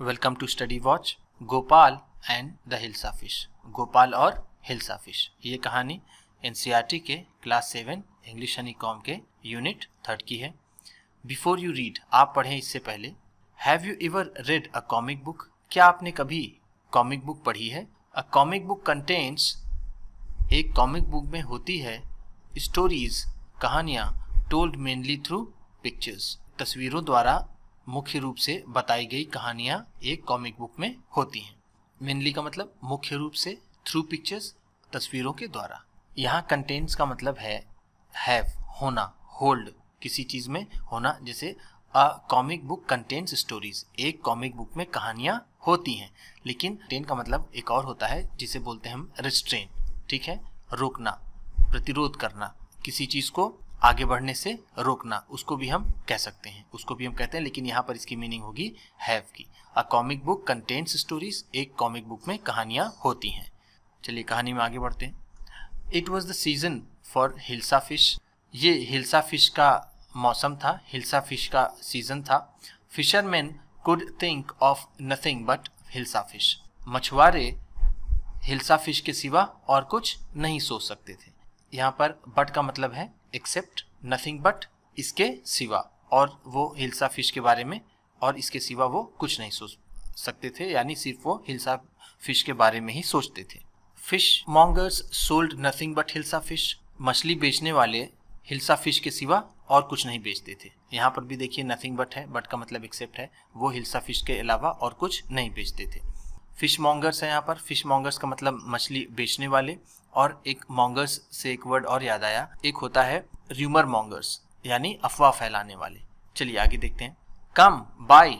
Welcome to study watch Gopal and the Hilsa Fish. Gopal और hilsa fish ये कहानी एन e के क्लास सेवन इंग्लिश एंड कॉम के यूनिट थर्ड की है बिफोर यू रीड आप पढ़ें इससे पहले have you ever read a comic book क्या आपने कभी कॉमिक बुक पढ़ी है अ कॉमिक बुक कंटेंट्स एक कॉमिक बुक में होती है स्टोरीज कहानियाँ टोल्ड मेनली थ्रू पिक्चर्स तस्वीरों द्वारा मुख्य रूप से बताई गई कहानियाँ एक कॉमिक बुक में होती हैं मेनली का मतलब मुख्य रूप से थ्रू पिक्चर्स तस्वीरों के द्वारा यहाँ कंटेंट्स का मतलब है हैव होना होल्ड किसी चीज़ में होना जैसे a comic book contents stories एक कॉमिक बुक में कहानियाँ होती हैं लेकिन टेन का मतलब एक और होता है जिसे बोलते हैं हम रिस्ट्रेन ठीक है रोकना प्रतिरोध करना किसी चीज़ को आगे बढ़ने से रोकना उसको भी हम कह सकते हैं उसको भी हम कहते हैं लेकिन यहाँ पर इसकी मीनिंग होगी हैव की a comic book contents stories एक कॉमिक बुक में कहानियाँ होती हैं चलिए कहानी में आगे बढ़ते हैं it was the season for hilsa fish ये हिल्सा फिश का मौसम था हिल्सा फिश का सीज़न था fisherman could think of nothing but hilsa fish मछुआरे हिल्सा फिश के सिवा और कुछ नहीं सोच सकते थे यहाँ पर बट का मतलब है एक्सेप्ट नथिंग बट इसके सिवा और वो हिल्सा फिश के बारे में और इसके सिवा वो कुछ नहीं सोच सकते थे यानी सिर्फ वो हिल्सा फिश के बारे में ही सोचते थे fish mongers sold nothing but hilsa fish मछली बेचने वाले हिल्सा फिश के सिवा और कुछ नहीं बेचते थे यहाँ पर भी देखिए नथिंग बट है बट का मतलब एक्सेप्ट है वो हिल्सा फिश के अलावा और कुछ नहीं बेचते थे फिश मॉन्गर्स हैं यहाँ पर फिश मॉन्गर्स का मतलब मछली बेचने वाले और एक मॉन्गर्स से एक वर्ड और याद आया एक होता है र्यूमर मॉन्गर्स यानी अफवाह फैलाने वाले चलिए आगे देखते हैं कम बाय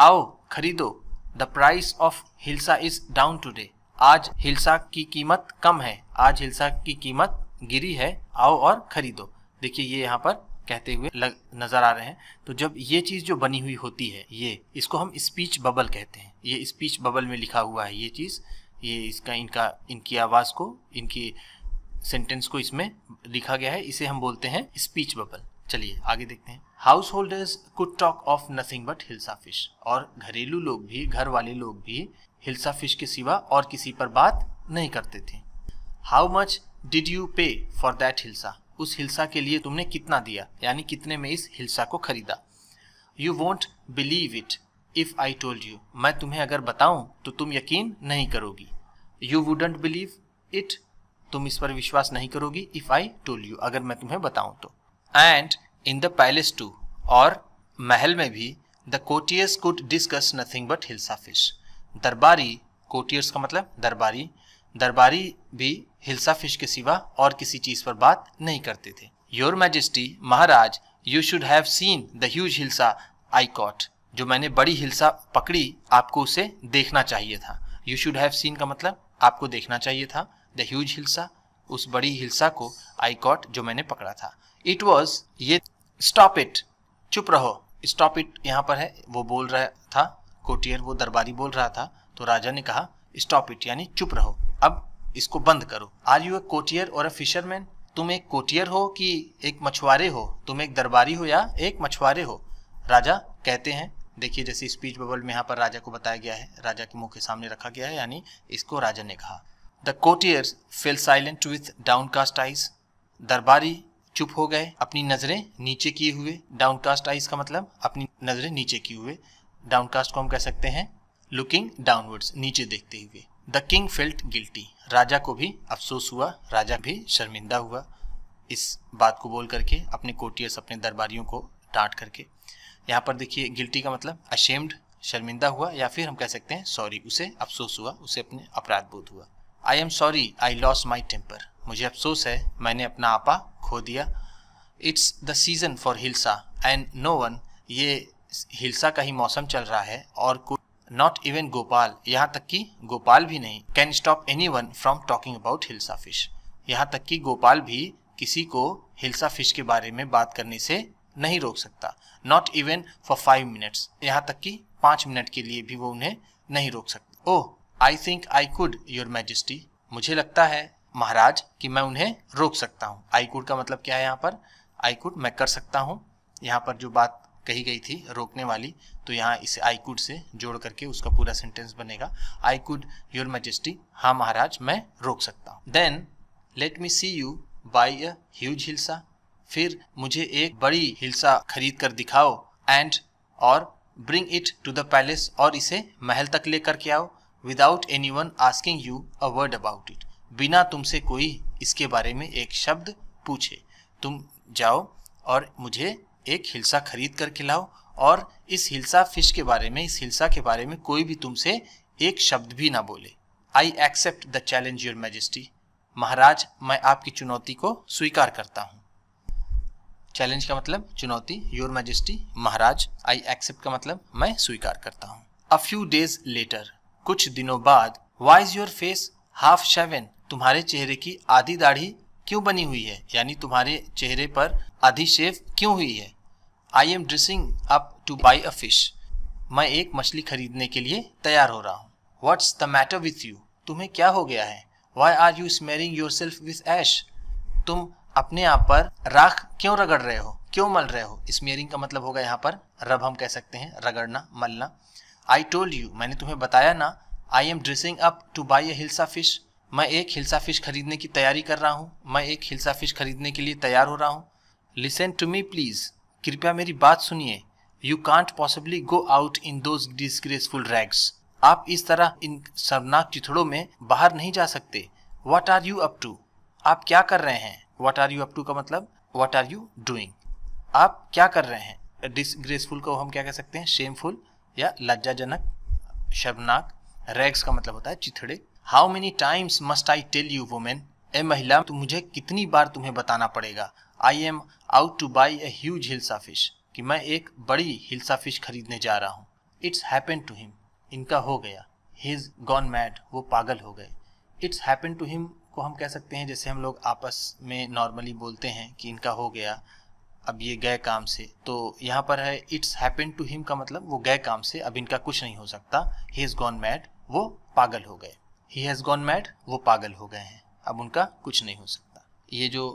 आओ खरीदो the price of hilsa is down today आज हिल्सा की कीमत कम है आज हिल्सा की कीमत गिरी है आओ और खरीदो देखिए ये यहाँ पर कहते हुए लग, नजर आ रहे हैं तो जब ये चीज़ जो बनी हुई होती है ये इसको हम स्पीच बबल कहते हैं ये स्पीच बबल में लिखा हुआ है ये चीज़ ये इसका इनका इनकी आवाज़ को इनकी सेंटेंस को इसमें लिखा गया है इसे हम बोलते हैं स्पीच बबल चलिए आगे देखते हैं house holders could talk of nothing but hilsa fish और घरेलू लोग भी घर वाले लोग भी हिल्सा फिश के सिवा और किसी पर बात नहीं करते थे how much did you pay for that hilsa उस हिलसा के लिए तुमने कितना दिया यानी कितने में इस हिलसा को खरीदा you won't believe it if I told you मैं तुम्हें अगर बताऊं तो तुम यकीन नहीं करोगी यू वुडंट बिलीव इट तुम इस पर विश्वास नहीं करोगी इफ़ आई टोल्ड यू अगर मैं तुम्हें बताऊं तो and in the palace too और महल में भी the courtiers could discuss nothing but hilsa fish दरबारी कोटियर्स का मतलब दरबारी दरबारी भी हिलसा फिश के सिवा और किसी चीज पर बात नहीं करते थे योर मैजेस्टी महाराज you should have seen the huge hilsa I caught जो मैंने बड़ी हिलसा पकड़ी आपको उसे देखना चाहिए था यू शुड हैव सीन का मतलब आपको देखना चाहिए था द ह्यूज हिलसा उस बड़ी हिलसा को आई कॉट जो मैंने पकड़ा था इट वॉज ये स्टॉप इट चुप रहो स्टॉप इट यहाँ पर है वो बोल रहा था कोटियर वो दरबारी बोल रहा था तो राजा ने कहा स्टॉप इट यानी चुप रहो अब इसको बंद करो आर यू ए कोटियर और ए फिशरमैन तुम एक कोटियर हो कि एक मछुआरे हो तुम एक दरबारी हो या एक मछुआरे हो राजा कहते हैं देखिए जैसे स्पीच बबल में यहाँ पर राजा को बताया गया है राजा के मुंह के सामने रखा गया है यानी इसको राजा ने कहा the courtier fell silent with cast eyes दरबारी चुप हो गए अपनी नजरें नीचे किए हुए डाउन कास्ट आइज का मतलब अपनी नजरें नीचे किए हुए डाउन कास्ट को हम कह सकते हैं लुकिंग डाउनवर्ड्स नीचे देखते हुए द किंग फेल्ट गिल्टी राजा को भी अफसोस हुआ राजा भी शर्मिंदा हुआ इस बात को बोल करके अपने कोटियर्स अपने दरबारियों को डांट करके यहाँ पर देखिए गिल्टी का मतलब अशेम्ड शर्मिंदा हुआ या फिर हम कह सकते हैं सॉरी उसे अफसोस हुआ उसे अपने अपराध बोध हुआ I am sorry I lost my temper मुझे अफसोस है मैंने अपना आपा खो दिया it's the season for hilsa and no one ये हिल्सा का ही मौसम चल रहा है और कोई नॉट इवन गोपाल यहाँ तक कि गोपाल भी नहीं can stop anyone from talking about hilsa fish यहाँ तक कि गोपाल भी किसी को हिल्सा फिश के बारे में बात करने से नहीं रोक सकता not even for five minutes यहाँ तक कि पाँच मिनट के लिए भी वो उन्हें नहीं रोक सकते oh I think I could your majesty मुझे लगता है महाराज कि मैं उन्हें रोक सकता हूँ आई कुड का मतलब क्या है यहाँ पर आई कुड मैं कर सकता हूँ यहाँ पर जो बात कही गई थी रोकने वाली तो यहाँ इसे आई कुड से जोड़ करके उसका पूरा सेंटेंस बनेगा आई कुड योर मजेस्टी हाँ महाराज मैं रोक सकता हूँ then let me see you buy a huge hilsa फिर मुझे एक बड़ी हिलसा खरीद कर दिखाओ एंड और bring it to the palace और इसे महल तक लेकर के आओ without anyone asking you a word about it बिना तुमसे कोई इसके बारे में एक शब्द पूछे तुम जाओ और मुझे एक हिलसा खरीद कर खिलाओ और इस हिलसा फिश के बारे में इस हिलसा के बारे में कोई भी तुमसे एक शब्द भी ना बोले I accept the challenge your majesty महाराज मैं आपकी चुनौती को स्वीकार करता हूँ चैलेंज का मतलब चुनौती योर मैजेस्टी महाराज आई एक्सेप्ट का मतलब मैं स्वीकार करता हूँ अ फ्यू डेज लेटर कुछ दिनों बाद why's your face half shaven तुम्हारे चेहरे की आधी दाढ़ी क्यों बनी हुई है यानी तुम्हारे चेहरे पर आधी शेव क्यों हुई है I am dressing up to buy a fish मैं एक मछली खरीदने के लिए तैयार हो रहा हूँ what's the matter with you तुम्हें क्या हो गया है why are you smearing yourself with ash तुम अपने आप पर राख क्यों रगड़ रहे हो क्यों मल रहे हो स्मेयरिंग का मतलब होगा यहाँ पर रब हम कह सकते हैं रगड़ना मलना आई टोल्ड यू मैंने तुम्हें बताया ना I am dressing up to buy a hilsa fish मैं एक हिल्सा फिश खरीदने की तैयारी कर रहा हूँ मैं एक हिल्सा फिश खरीदने के लिए तैयार हो रहा हूँ लिसन टू मी प्लीज़ कृपया मेरी बात सुनिए you can't possibly go out in those disgraceful rags आप इस तरह इन शर्मनाक चिथड़ों में बाहर नहीं जा सकते what are you up to आप क्या कर रहे हैं what are you up to का मतलब वट आर यू डूइंग आप क्या कर रहे हैं डिसग्रेसफुल को हम क्या कह सकते हैं शेमफुल या लज्जाजनक शर्मनाक रैग्स का मतलब होता है चिथड़े how many times must I tell you woman ए महिला तो मुझे कितनी बार तुम्हें बताना पड़ेगा I am out to buy a huge hilsa fish कि मैं एक बड़ी हिल्सा फिश खरीदने जा रहा हूँ इट्स हैपन टू हिम इनका हो गया ही इज़ गॉन मैड वो पागल हो गए इट्स हैपन टू हिम को हम कह सकते हैं जैसे हम लोग आपस में नॉर्मली बोलते हैं कि इनका हो गया अब ये गए काम से तो यहाँ पर है इट्स हैपन टू हिम का मतलब वो गए काम से अब इनका कुछ नहीं हो सकता ही इज़ गॉन मैड वो पागल हो गए ही हैज़ गॉन मैड वो पागल हो गए हैं अब उनका कुछ नहीं हो सकता ये जो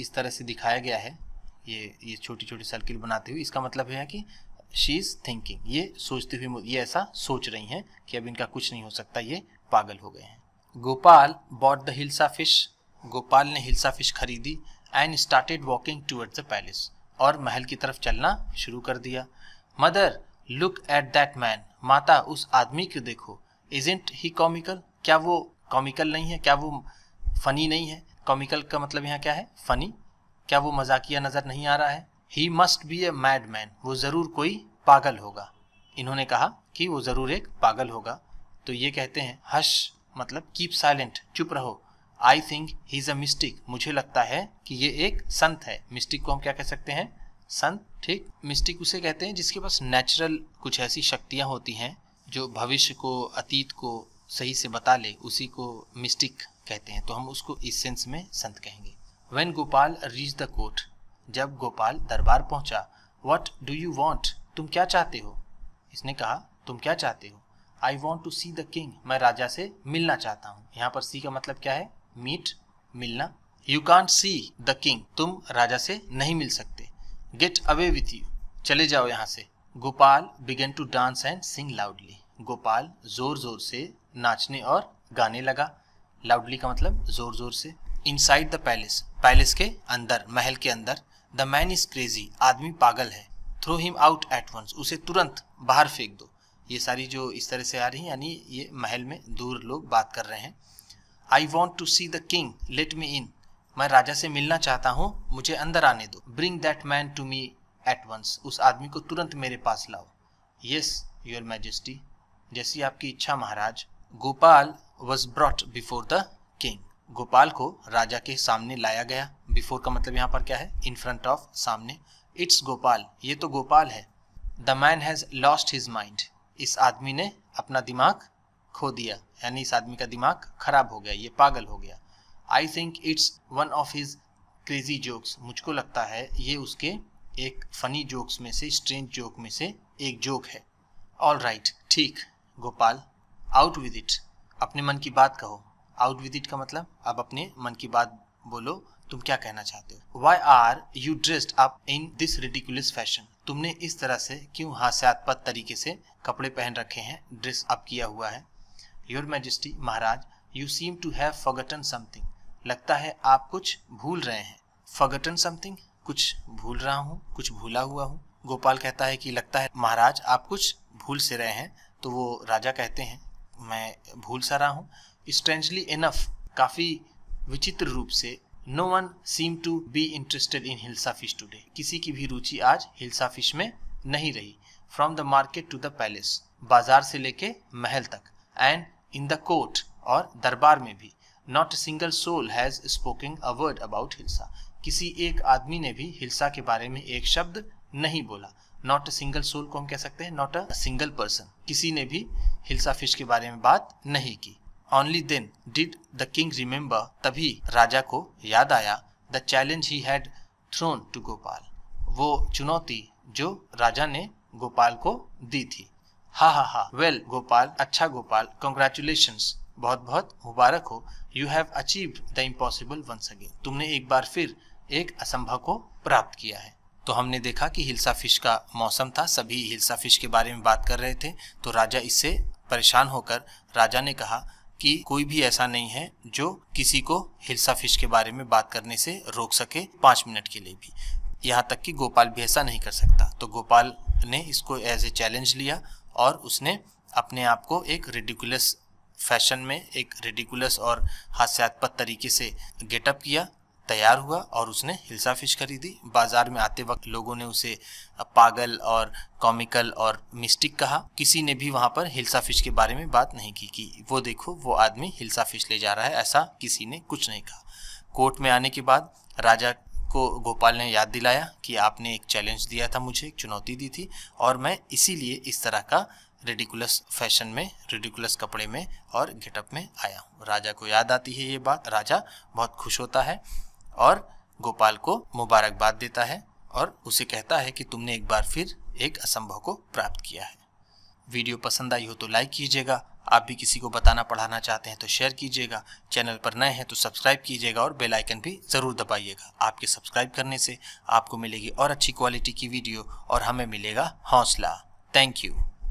इस तरह से दिखाया गया है ये ये छोटी छोटी सर्किल बनाते हुए इसका मतलब है कि शी इज़ थिंकिंग ये सोचते हुए ये ऐसा सोच रही हैं कि अब इनका कुछ नहीं हो सकता ये पागल हो गए हैं Gopal bought the hilsa fish Gopal ने हिल्सा फिश खरीदी and started walking towards the palace और महल की तरफ चलना शुरू कर दिया mother look at that man माता उस आदमी को देखो इजेंट ही कॉमिकल क्या वो कॉमिकल नहीं है क्या वो फनी नहीं है कॉमिकल का मतलब यहाँ क्या है फनी क्या वो मजाकिया नज़र नहीं आ रहा है he must be a mad man वो ज़रूर कोई पागल होगा इन्होंने कहा कि वो ज़रूर एक पागल होगा तो ये कहते हैं हश मतलब कीप साइलेंट चुप रहो I think he is a mystic मुझे लगता है कि ये एक संत है मिस्टिक को हम क्या कह सकते हैं संत ठीक मिस्टिक उसे कहते हैं जिसके पास नेचुरल कुछ ऐसी शक्तियां होती हैं जो भविष्य को अतीत को सही से बता ले उसी को मिस्टिक कहते हैं तो हम उसको इस सेंस में संत कहेंगे when Gopal reach the court जब गोपाल दरबार पहुंचा वट डू यू वॉन्ट तुम क्या चाहते हो इसने कहा तुम क्या चाहते हो I want to see the king मैं राजा से मिलना चाहता हूँ यहाँ पर सी का मतलब क्या है मीट मिलना you can't see the king तुम राजा से नहीं मिल सकते गेट अवे विथ यू चले जाओ यहाँ से Gopal began to dance and sing loudly Gopal जोर जोर से नाचने और गाने लगा लाउडली का मतलब ज़ोर ज़ोर से inside the palace palace के अंदर महल के अंदर द मैन इज़ क्रेजी आदमी पागल है throw him out at once उसे तुरंत बाहर फेंक दो ये सारी जो इस तरह से आ रही हैं यानी ये महल में दूर लोग बात कर रहे हैं I want to see the king let me in मैं राजा से मिलना चाहता हूँ मुझे अंदर आने दो bring that man to me at once उस आदमी को तुरंत मेरे पास लाओ यस योर मैजेस्टी जैसी आपकी इच्छा महाराज Gopal was brought before the king Gopal को राजा के सामने लाया गया बिफोर का मतलब यहाँ पर क्या है इन फ्रंट ऑफ सामने इट्स गोपाल ये तो गोपाल है the man has lost his mind इस आदमी ने अपना दिमाग खो दिया यानी इस आदमी का दिमाग खराब हो गया ये पागल हो गया I think it's one of his crazy jokes मुझको लगता है ये उसके एक फ़नी जोक्स में से स्ट्रेंज जोक में से एक जोक है ऑल राइट ठीक गोपाल आउट विद इट अपने मन की बात कहो आउट विद इट का मतलब आप अपने मन की बात बोलो तुम क्या कहना चाहते हो why are you dressed up in this ridiculous fashion तुमने इस तरह से क्यों हास्यात्पद तरीके से कपड़े पहन रखे हैं ड्रेस अप किया हुआ है योर मैजेस्टी महाराज you seem to have forgotten something लगता है आप कुछ भूल रहे हैं फॉगटन समथिंग कुछ भूल रहा हूँ कुछ भूला हुआ हूँ गोपाल कहता है कि लगता है महाराज आप कुछ भूल से रहे हैं तो वो राजा कहते हैं मैं भूल सा रहा हूँ स्ट्रेंजली इनफ काफ़ी विचित्र रूप से no one seem to be interested in hilsa fish today किसी की भी रुचि आज हिल्सा फिश में नहीं रही from the market to the palace बाजार से लेके महल तक एंड इन द कोर्ट और दरबार में भी not single soul has spoken a word about hilsa किसी एक आदमी ने भी हिल्सा के बारे में एक शब्द नहीं बोला नॉट अ सिंगल सोल को हम कह सकते हैं नॉट अ सिंगल पर्सन किसी ने भी हिल्सा फिश के बारे में बात नहीं की only then did the king remember तभी राजा को याद आया the challenge he had thrown to Gopal वो चुनौती जो राजा ने गोपाल को दी थी हा हा हा वेल गोपाल अच्छा गोपाल कॉन्ग्रेचुलेशन बहुत बहुत मुबारक हो you have achieve the impossible once again तुमने एक बार फिर एक असंभव को प्राप्त किया है तो हमने देखा कि हिल्सा फिश का मौसम था सभी हिल्सा फिश के बारे में बात कर रहे थे तो राजा इससे परेशान होकर राजा ने कहा कि कोई भी ऐसा नहीं है जो किसी को हिल्सा फिश के बारे में बात करने से रोक सके पाँच मिनट के लिए भी यहाँ तक कि गोपाल भी ऐसा नहीं कर सकता तो गोपाल ने इसको एज ए चैलेंज लिया और उसने अपने आप को एक रेडिकुलस फैशन में एक रेडिकुलस और हास्यात्पद तरीके से गेटअप किया तैयार हुआ और उसने हिल्सा फिश खरीदी बाजार में आते वक्त लोगों ने उसे पागल और कॉमिकल और मिस्टिक कहा किसी ने भी वहाँ पर हिल्सा फिश के बारे में बात नहीं की कि वो देखो वो आदमी हिल्सा फिश ले जा रहा है ऐसा किसी ने कुछ नहीं कहा कोर्ट में आने के बाद राजा को गोपाल ने याद दिलाया कि आपने एक चैलेंज दिया था मुझे एक चुनौती दी थी और मैं इसीलिए इस तरह का रेडिकुलस फैशन में रेडिकुलस कपड़े में और गेटअप में आया हूँ राजा को याद आती है ये बात राजा बहुत खुश होता है और गोपाल को मुबारकबाद देता है और उसे कहता है कि तुमने एक बार फिर एक असंभव को प्राप्त किया है वीडियो पसंद आई हो तो लाइक कीजिएगा आप भी किसी को बताना पढ़ाना चाहते हैं तो शेयर कीजिएगा चैनल पर नए हैं तो सब्सक्राइब कीजिएगा और बेल आइकन भी ज़रूर दबाइएगा आपके सब्सक्राइब करने से आपको मिलेगी और अच्छी क्वालिटी की वीडियो और हमें मिलेगा हौसला थैंक यू